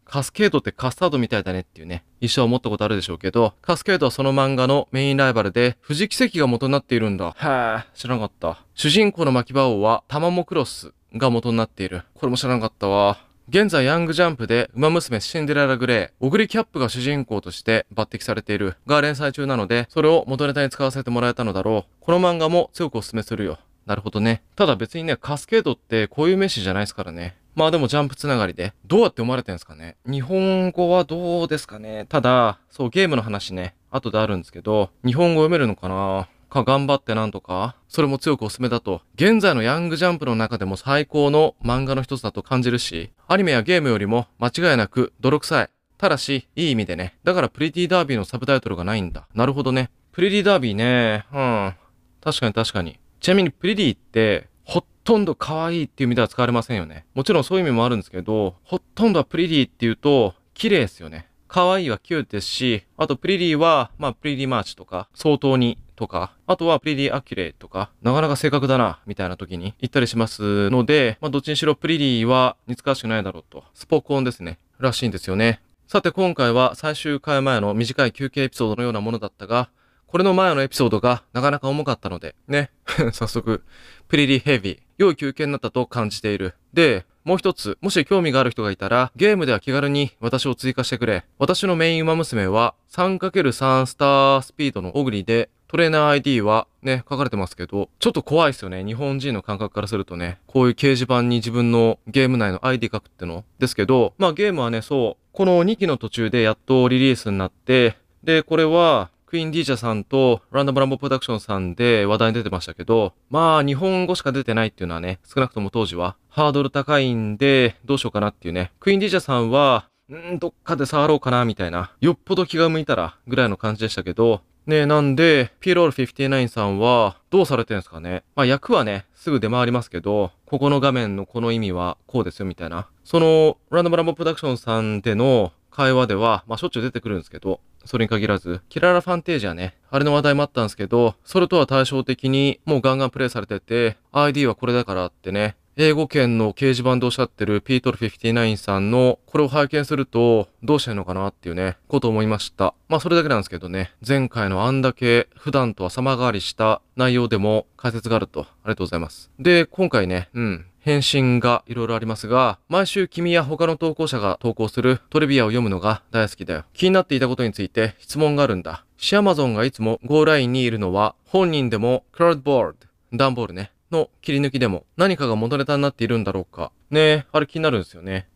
カスケードってカスタードみたいだねっていうね、一生思ったことあるでしょうけど、カスケードはその漫画のメインライバルで、富士奇跡が元になっているんだ。へえ、知らなかった。主人公の巻き場王は、玉モクロスが元になっている。これも知らなかったわ。現在ヤングジャンプで、馬娘シンデレラグレー、オグリキャップが主人公として抜擢されているが連載中なので、それを元ネタに使わせてもらえたのだろう。この漫画も強くお勧めするよ。なるほどね。ただ別にね、カスケードってこういう名詞じゃないですからね。まあでもジャンプつながりで、どうやって読まれてんですかね日本語はどうですかねただ、そう、ゲームの話ね、後であるんですけど、日本語読めるのかなか頑張ってなんとか、それも強くおすすめだと、現在のヤングジャンプの中でも最高の漫画の一つだと感じるし、アニメやゲームよりも間違いなく泥臭い。ただし、いい意味でね。だからプリティダービーのサブタイトルがないんだ。なるほどね。プリティダービーね。うん。確かに確かに。ちなみにプリティって、ほとんど可愛いっていう意味では使われませんよね。もちろんそういう意味もあるんですけど、ほとんどはプリティっていうと、綺麗ですよね。可愛いはキュートですし、あとプリリーは、まあプリリーマーチとか、相当にとか、あとはプリディアキュレとか、なかなか正確だな、みたいな時に行ったりしますので、まあ、どっちにしろプリディは似つかわしくないだろうと。スポコンですね。らしいんですよね。さて今回は最終回前の短い休憩エピソードのようなものだったが、これの前のエピソードがなかなか重かったので、ね。早速、プリリヘビー、良い休憩になったと感じている。で、もう一つ、もし興味がある人がいたら、ゲームでは気軽に私を追加してくれ。私のメイン馬娘は 3×3 スタースピードのオグリで、トレーナー ID はね、書かれてますけど、ちょっと怖いですよね。日本人の感覚からするとね、こういう掲示板に自分のゲーム内の ID 書くっての。ですけど、まあゲームはね、そう、この2期の途中でやっとリリースになって、で、これは、クイーンディージャさんとランダムランボプロダクションさんで話題に出てましたけど、まあ日本語しか出てないっていうのはね、少なくとも当時はハードル高いんでどうしようかなっていうね。クイーンディージャさんは、んどっかで触ろうかなみたいな、よっぽど気が向いたらぐらいの感じでしたけど、ねなんで、ピエロール59さんはどうされてるんですかね。まあ役はね、すぐ出回りますけど、ここの画面のこの意味はこうですよみたいな。その、ランダムラボプロダクションさんでの会話では、まあしょっちゅう出てくるんですけど、それに限らず、キララファンテージャね、あれの話題もあったんですけど、それとは対照的にもうガンガンプレイされてて、ID はこれだからってね、英語圏の掲示板でおっしゃってるピートル59さんのこれを拝見するとどうしたらいのかなっていうね、ことを思いました。まあそれだけなんですけどね、前回のあんだけ普段とは様変わりした内容でも解説があると。ありがとうございます。で、今回ね、うん、返信がいろいろありますが、毎週君や他の投稿者が投稿するトリビアを読むのが大好きだよ。気になっていたことについて質問があるんだ。シアマゾンがいつもゴーラインにいるのは本人でもクラウドボール、段ボールね。の切り抜きでも何かが元ネタになっているんだろうか。ねあれ気になるんですよね。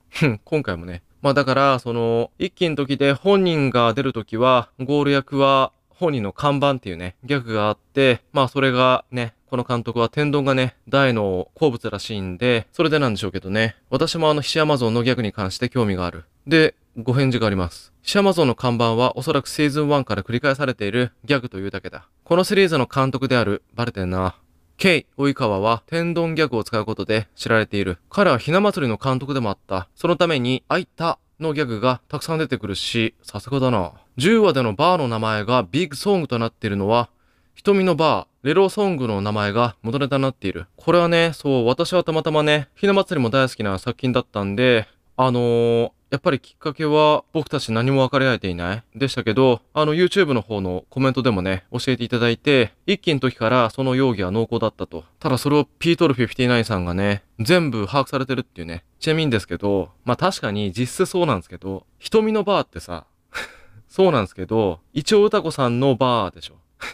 今回もね。まあだから、その、一期の時で本人が出る時は、ゴール役は本人の看板っていうね、ギャグがあって、まあそれがね、この監督は天丼がね、大の好物らしいんで、それでなんでしょうけどね、私もあの、菱山像のギャグに関して興味がある。で、ご返事があります。菱山像の看板はおそらくシーズン1から繰り返されているギャグというだけだ。このシリーズの監督である、バレてんな。K 及川は天丼ギャグを使うことで知られている。彼はひな祭りの監督でもあった。そのために、あいたのギャグがたくさん出てくるし、さすがだな。10話でのバーの名前がビッグソングとなっているのは、瞳のバー、レローソングの名前が元ネタになっている。これはね、そう、私はたまたまね、ひな祭りも大好きな作品だったんで、あのー、やっぱりきっかけは僕たち何も分かり合えていないでしたけど、あの YouTube の方のコメントでもね、教えていただいて、一期の時からその容疑は濃厚だったと。ただそれをピートル59さんがね、全部把握されてるっていうね。ちなみにですけど、まあ確かに実質そうなんですけど、瞳のバーってさ、そうなんですけど、一応歌子さんのバーでしょ。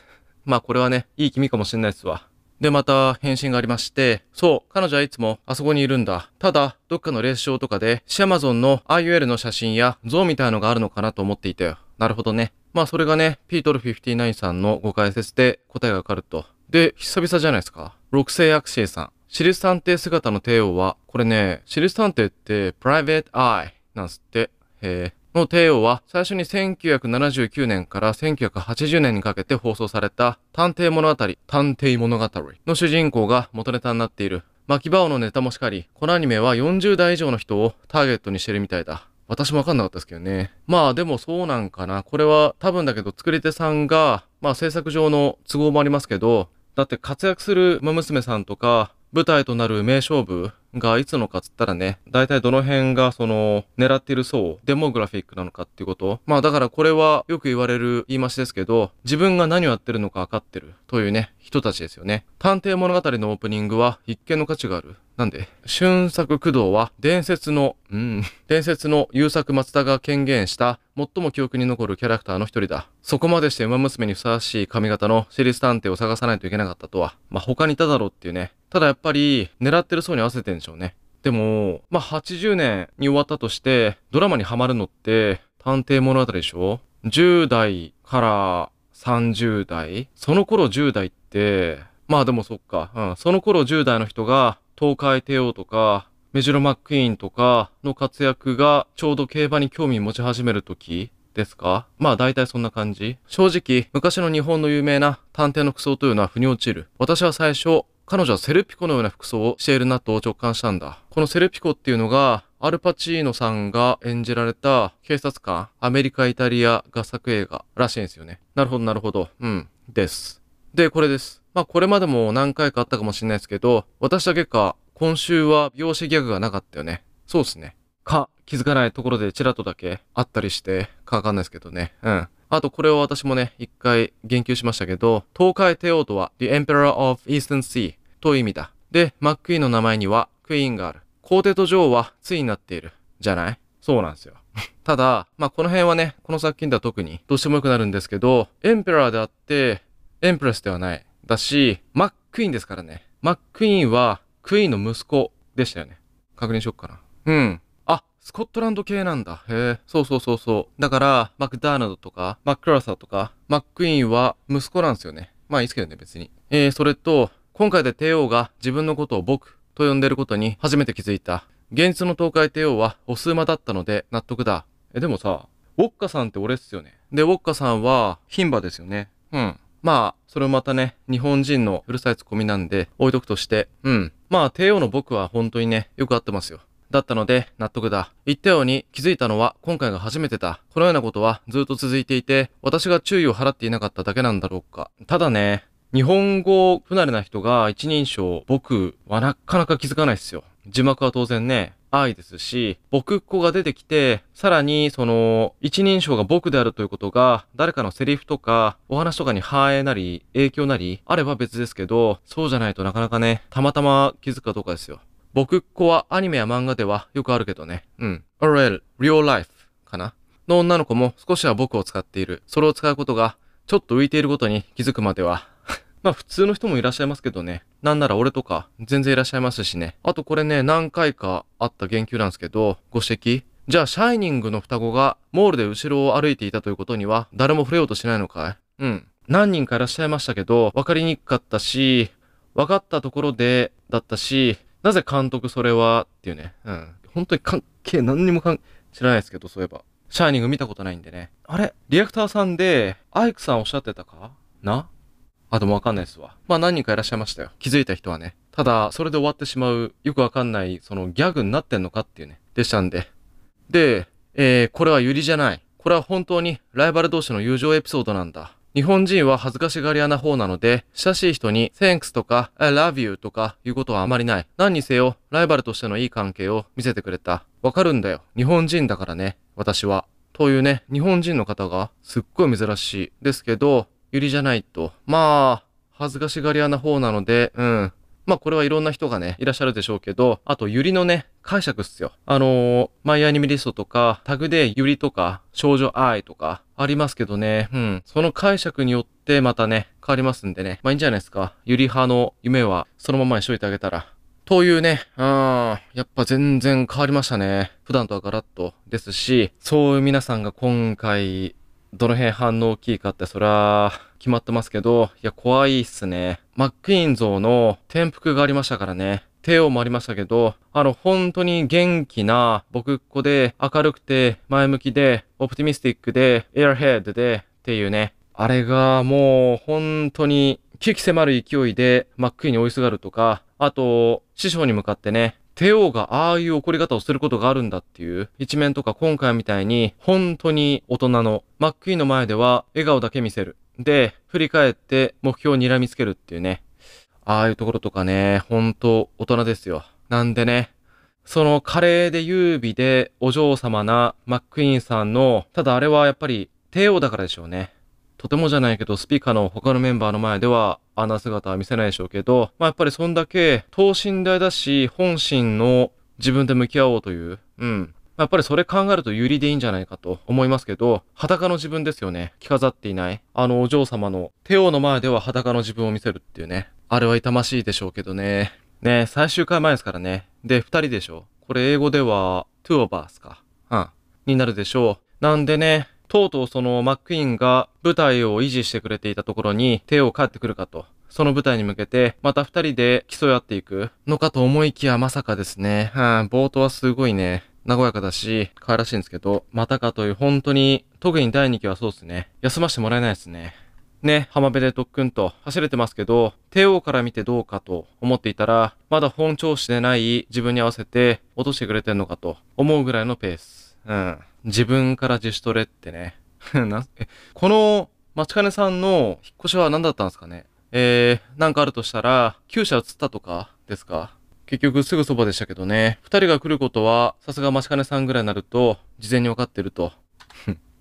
まあこれはね、いい気味かもしんないっすわ。で、また返信がありまして、そう、彼女はいつもあそこにいるんだ。ただ、どっかのレースとかで、シアマゾンの IUL の写真や像みたいのがあるのかなと思っていたよ。なるほどね。まあ、それがね、ピートル59さんのご解説で答えがわかると。で、久々じゃないですか。六世アクシエさん。私立探偵姿の帝王は、これね、私立探偵ってプライベートアイなんすって。へえ。の帝王は最初に1979年から1980年にかけて放送された探偵物語、探偵物語の主人公が元ネタになっている。巻きバオのネタもしかり、このアニメは40代以上の人をターゲットにしてるみたいだ。私もわかんなかったですけどね。まあでもそうなんかな。これは多分だけど作り手さんが、まあ制作上の都合もありますけど、だって活躍する馬娘さんとか、舞台となる名勝負がいつのかっつったらね、大体どの辺がその狙っている層、デモグラフィックなのかっていうこと。まあだからこれはよく言われる言い回しですけど、自分が何をやってるのか分かってるというね、人たちですよね。探偵物語のオープニングは一見の価値がある。なんで、春作工藤は伝説の、うん、伝説の優作松田が権限した最も記憶に残るキャラクターの一人だ。そこまでして馬娘にふさわしい髪型の私立探偵を探さないといけなかったとは。まあ、他にいただろうっていうね。ただやっぱり狙ってる層に合わせてんでしょうね。でも、まあ、80年に終わったとして、ドラマにハマるのって、探偵物語でしょ ?10 代から30代その頃10代って、まあでもそっか、うん、その頃10代の人が、東海帝王とか、メジロ・マックイーンとかの活躍が、ちょうど競馬に興味持ち始める時ですかまあ大体そんな感じ。正直、昔の日本の有名な探偵の服装というのは腑に落ちる。私は最初、彼女はセルピコのような服装をしているなと直感したんだ。このセルピコっていうのが、アルパチーノさんが演じられた警察官、アメリカ、イタリア合作映画らしいんですよね。なるほど、なるほど。うん。です。で、これです。まあ、これまでも何回かあったかもしれないですけど、私だけか、今週は美容師ギャグがなかったよね。そうですね。か、気づかないところでチラッとだけあったりして、かわかんないですけどね。うん。あとこれを私もね、一回言及しましたけど、東海帝王とは The Emperor of Eastern Sea という意味だ。で、マックイーンの名前にはクイーンがある。皇帝と女王は対になっている。じゃないそうなんですよ。ただ、まあ、この辺はね、この作品では特にどうしても良くなるんですけど、エンペラーであって、エンプレスではない。だし、マックイーンですからね。マックイーンは、クイーンの息子でしたよね。確認しよっかな。うん。スコットランド系なんだ。へえ。そうそうそうそう。だから、マクダーナドとか、マックラサーとか、マックイーンは息子なんですよね。まあいいですけどね、別に。えー、それと、今回で帝王が自分のことを僕と呼んでることに初めて気づいた。現実の東海帝王はオス馬だったので納得だ。え、でもさ、ウォッカさんって俺っすよね。で、ウォッカさんは、牝馬ですよね。うん。まあ、それもまたね、日本人のうるさいツッコミなんで、置いとくとして。うん。まあ、帝王の僕は本当にね、よく合ってますよ。だったので納得だ。言ったように気づいたのは今回が初めてだ。このようなことはずっと続いていて、私が注意を払っていなかっただけなんだろうか。ただね、日本語不慣れな人が一人称、僕はなかなか気づかないっすよ。字幕は当然ね、愛ですし、僕っ子が出てきて、さらにその、一人称が僕であるということが、誰かのセリフとか、お話とかに反映なり、影響なり、あれば別ですけど、そうじゃないとなかなかね、たまたま気づくかどうかですよ。僕っ子はアニメや漫画ではよくあるけどね。うん。RL、Real Life かな。の女の子も少しは僕を使っている。それを使うことが、ちょっと浮いていることに気づくまでは。まあ普通の人もいらっしゃいますけどね。なんなら俺とか全然いらっしゃいますしね。あとこれね、何回かあった言及なんですけど、ご指摘じゃあ、シャイニングの双子がモールで後ろを歩いていたということには誰も触れようとしないのかいうん。何人かいらっしゃいましたけど、分かりにくかったし、分かったところでだったし、なぜ監督それはっていうね。うん。本当に関係、何にもかん、知らないですけど、そういえば。シャーニング見たことないんでね。あれリアクターさんで、アイクさんおっしゃってたかなあ、でもわかんないですわ。まあ何人かいらっしゃいましたよ。気づいた人はね。ただ、それで終わってしまう、よくわかんない、そのギャグになってんのかっていうね、でしたんで。で、えー、これはユリじゃない。これは本当にライバル同士の友情エピソードなんだ。日本人は恥ずかしがり屋な方なので、親しい人に Thanks とか I love you とかいうことはあまりない。何にせよ、ライバルとしてのいい関係を見せてくれた。わかるんだよ。日本人だからね。私は。というね、日本人の方がすっごい珍しい。ですけど、ユリじゃないと。まあ、恥ずかしがり屋な方なので、うん。まあこれはいろんな人がね、いらっしゃるでしょうけど、あとユリのね、解釈っすよ。あのー、マイアニメリストとか、タグでユリとか、少女愛とか、ありますけどね、うん。その解釈によってまたね、変わりますんでね。まあいいんじゃないですか。ユリ派の夢はそのままにしといてあげたら。というね、うん、やっぱ全然変わりましたね。普段とはガラッとですし、そういう皆さんが今回、どの辺反応大きいかって、そら、決まってますけど、いや、怖いっすね。マックイーン像の転覆がありましたからね。帝王もありましたけど、あの、本当に元気な僕っ子で、明るくて、前向きで、オプティミスティックで、エアヘッドで、っていうね。あれがもう本当に、危機迫る勢いでマックイーンに追いすがるとか、あと、師匠に向かってね、帝王がああいう怒り方をすることがあるんだっていう一面とか今回みたいに本当に大人のマックイーンの前では笑顔だけ見せる。で、振り返って目標を睨みつけるっていうね。ああいうところとかね、ほんと大人ですよ。なんでね、その華麗で優美でお嬢様なマックイーンさんの、ただあれはやっぱり帝王だからでしょうね。とてもじゃないけど、スピーカーの他のメンバーの前では、あんな姿は見せないでしょうけど、まあやっぱりそんだけ、等身大だし、本心の自分で向き合おうという、うん、やっぱりそれ考えると有利でいいんじゃないかと思いますけど、裸の自分ですよね。着飾っていない。あのお嬢様の、帝王の前では裸の自分を見せるっていうね。あれは痛ましいでしょうけどね。ね最終回前ですからね。で、二人でしょ。これ英語では、トゥオバースか。うん。になるでしょう。なんでね、とうとうそのマックイーンが舞台を維持してくれていたところに、帝王帰ってくるかと。その舞台に向けて、また二人で競い合っていくのかと思いきやまさかですね。う、ん、冒頭はすごいね、和やかだし、可愛らしいんですけど、またかという、本当に、特に第2期はそうですね。休ませてもらえないですね。ね、浜辺で特訓と走れてますけど、帝王から見てどうかと思っていたら、まだ本調子でない自分に合わせて落としてくれてんのかと思うぐらいのペース。うん。自分から自主トレってね。な、え、この、町金さんの引っ越しは何だったんですかねえー、なんかあるとしたら、旧車移ったとかですか結局すぐそばでしたけどね。二人が来ることは、さすがマシカネさんぐらいになると、事前に分かってると。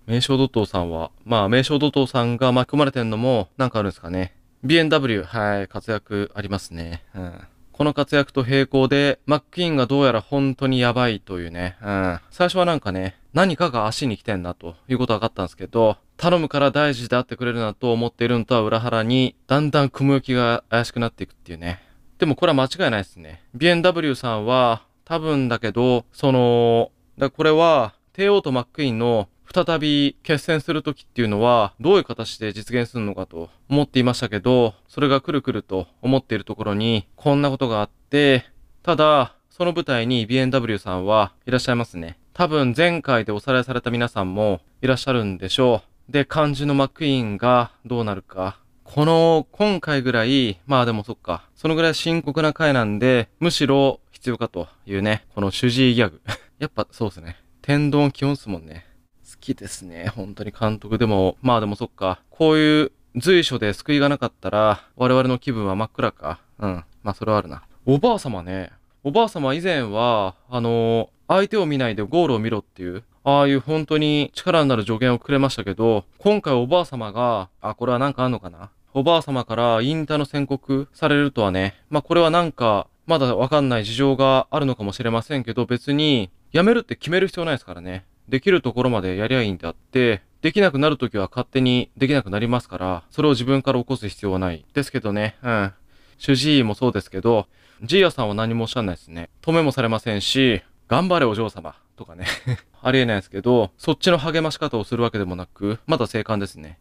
名称土頭さんは、まあ名称土頭さんが巻き込まれてんのも、なんかあるんですかね。BNW、はい、活躍ありますね。うん。この活躍と並行で、マックイーンがどうやら本当にやばいというね。うん。最初はなんかね、何かが足に来てんなということは分かったんですけど、頼むから大事であってくれるなと思っているのとは裏腹に、だんだん雲行きが怪しくなっていくっていうね。でもこれは間違いないですね。BMW さんは、多分だけど、その、だこれは、帝王とマックインの再び決戦する時っていうのはどういう形で実現するのかと思っていましたけど、それがくるくると思っているところにこんなことがあって、ただ、その舞台に BMW さんはいらっしゃいますね。多分前回でおさらいされた皆さんもいらっしゃるんでしょう。で、漢字のマックイーンがどうなるか。この今回ぐらい、まあでもそっか、そのぐらい深刻な回なんで、むしろ必要かというね、この主治医ギャグ。やっぱそうですね。天丼基本っすもんね。好きですね。本当に監督でも、まあでもそっか、こういう随所で救いがなかったら、我々の気分は真っ暗か。うん。まあそれはあるな。おばあ様ね。おばあ様以前は、あのー、相手を見ないでゴールを見ろっていう、ああいう本当に力になる助言をくれましたけど、今回おばあ様が、あ、これはなんかあんのかなおばあ様から引退の宣告されるとはね、まあこれはなんか、まだわかんない事情があるのかもしれませんけど、別に、辞めるって決める必要ないですからね。できるところまでやりゃいいんであって、できなくなるときは勝手にできなくなりますから、それを自分から起こす必要はない。ですけどね、うん。主治医もそうですけど、ジーヤさんは何もおっしゃらないですね。止めもされませんし、頑張れお嬢様とかね ありえないですけど、そっちの励まし方をするわけでもなく、まだ生還ですね。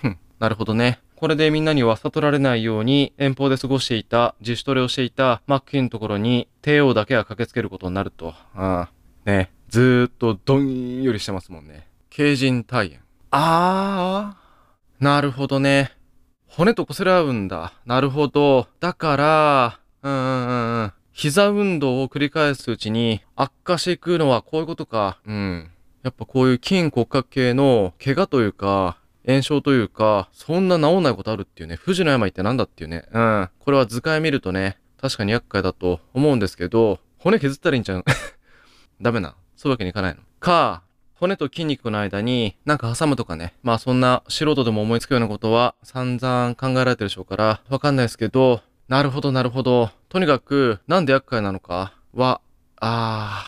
ふん、なるほどね。これでみんなには悟られないように遠方で過ごしていた、自主トレをしていたマッキーのところに帝王だけは駆けつけることになると。ああね、ずーっとどんよりしてますもんね。軽人体炎。ああ、なるほどね。骨と擦れ合うんだ。なるほど。だから、うんうんうん。膝運動を繰り返すうちに悪化していくのはこういうことか。うん。やっぱこういう筋骨格系の怪我というか、炎症というか、そんな治んないことあるっていうね、不治の病って何だっていうね、うん。これは図解見るとね、確かに厄介だと思うんですけど、骨削ったらいいんちゃう ダメな。そういうわけにいかないの。か、骨と筋肉の間になんか挟むとかね。まあそんな素人でも思いつくようなことは散々考えられてるでしょうから、わかんないですけど、なるほどなるほど。とにかく、なんで厄介なのかは、あ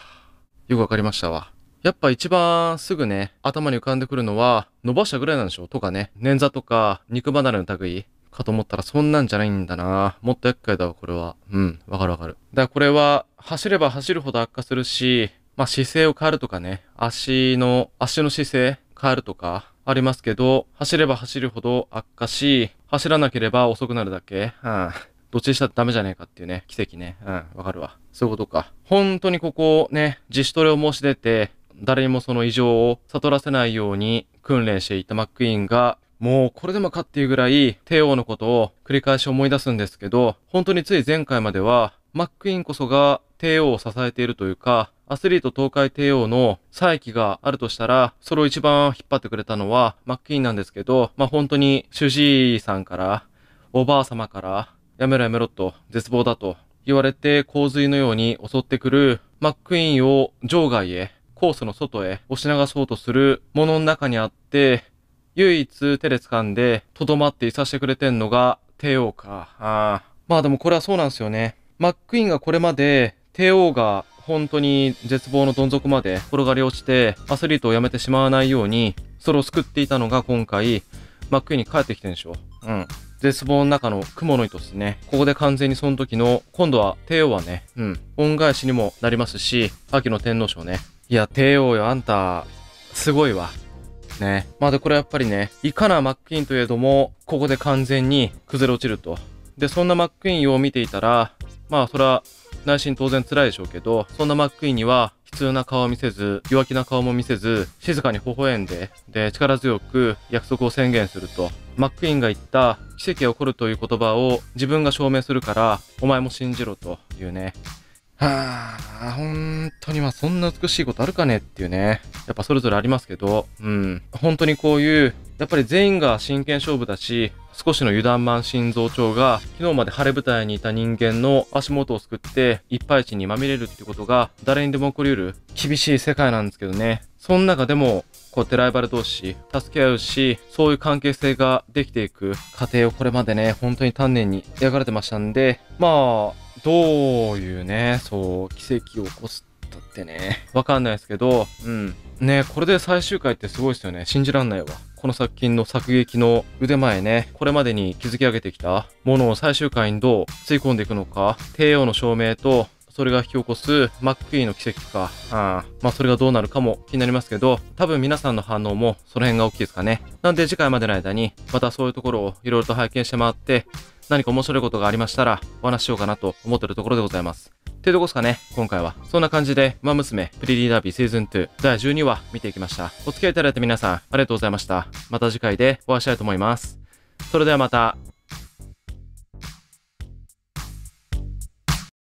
ー、よくわかりましたわ。やっぱ一番すぐね、頭に浮かんでくるのは、伸ばしたぐらいなんでしょとかね、捻挫とか、肉離れの類かと思ったらそんなんじゃないんだなもっと厄介だわ、これは。うん、わかるわかる。だからこれは、走れば走るほど悪化するし、まあ姿勢を変えるとかね、足の、足の姿勢変えるとか、ありますけど、走れば走るほど悪化し、走らなければ遅くなるだけ。うん。どっちにしたらダメじゃねえかっていうね、奇跡ね。うん、わかるわ。そういうことか。本当にここね、自主トレを申し出て、誰にもその異常を悟らせないように訓練していたマックイーンが、もうこれでもかっていうぐらい帝王のことを繰り返し思い出すんですけど、本当につい前回までは、マックイーンこそが帝王を支えているというか、アスリート東海帝王の再起があるとしたら、それを一番引っ張ってくれたのはマックイーンなんですけど、まあ本当に主治医さんから、おばあ様から、やめろやめろと、絶望だと言われて洪水のように襲ってくるマックイーンを場外へコースの外へ押し流そうとするものの中にあって、唯一手で掴んで、とどまっていさせてくれてんのが、帝王か。あまあでもこれはそうなんですよね。マックイーンがこれまで、帝王が本当に絶望のどん底まで転がり落ちて、アスリートを辞めてしまわないように、それを救っていたのが今回、マックイーンに帰ってきてるんでしょ。うん。絶望の中の雲の糸ですね。ここで完全にその時の、今度は帝王はね、うん、恩返しにもなりますし、秋の天皇賞ね、いや、帝王よ、あんた、すごいわ。ね。まあ、で、これやっぱりね、いかなマックイーンといえども、ここで完全に崩れ落ちると。で、そんなマックイーンを見ていたら、まあ、それは内心当然辛いでしょうけど、そんなマックイーンには、悲痛な顔を見せず、弱気な顔も見せず、静かに微笑んで、で、力強く約束を宣言すると。マックイーンが言った奇跡が起こるという言葉を自分が証明するから、お前も信じろというね。はあ、本当にまあそんな美しいことあるかねっていうね。やっぱそれぞれありますけど、うん。本当にこういう、やっぱり全員が真剣勝負だし、少しの油断満心臓症が昨日まで晴れ舞台にいた人間の足元をすくって一敗地にまみれるってことが誰にでも起こりうる厳しい世界なんですけどね。その中でもこうやってライバル同士助け合うし、そういう関係性ができていく過程をこれまでね、本当に丹念に描かれてましたんで、まあ、どういうね、そう、奇跡を起こすったってね、わかんないですけど、うん。ね、これで最終回ってすごいですよね。信じらんないわ。この作品の作劇の腕前ね、これまでに築き上げてきたものを最終回にどう吸い込んでいくのか、帝王の証明と、それが引き起こすマックイーの奇跡か、うん、まあそれがどうなるかも気になりますけど、多分皆さんの反応もその辺が大きいですかね。なんで次回までの間に、またそういうところをいろいろと拝見して回って、何か面白いことがありましたらお話しようかなと思ってるところでございます。ってとこですかね、今回は。そんな感じで、ウマ娘、プリリーダービーシーズン2第12話見ていきました。お付き合いいただいた皆さん、ありがとうございました。また次回でお会いしたいと思います。それではまた。